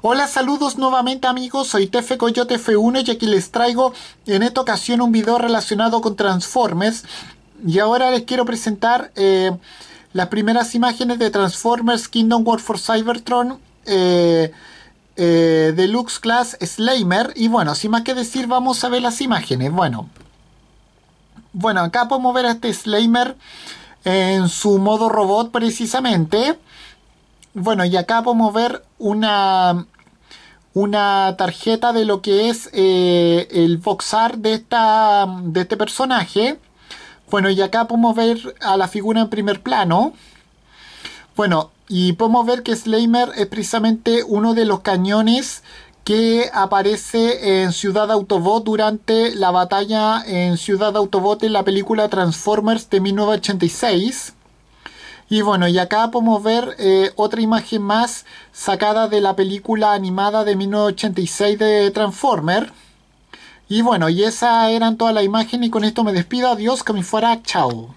Hola, saludos nuevamente amigos, soy Tefe Coyote F1 y aquí les traigo en esta ocasión un video relacionado con Transformers y ahora les quiero presentar eh, las primeras imágenes de Transformers Kingdom War for Cybertron eh, eh, Deluxe Class Slimer y bueno, sin más que decir vamos a ver las imágenes, bueno bueno, acá podemos ver a este Slimer en su modo robot precisamente bueno, y acá podemos ver una, una tarjeta de lo que es eh, el boxar de, esta, de este personaje. Bueno, y acá podemos ver a la figura en primer plano. Bueno, y podemos ver que Slimer es precisamente uno de los cañones que aparece en Ciudad Autobot durante la batalla en Ciudad Autobot en la película Transformers de 1986. Y bueno, y acá podemos ver eh, otra imagen más sacada de la película animada de 1986 de Transformer. Y bueno, y esa eran toda la imagen y con esto me despido. Adiós, que me fuera. Chao.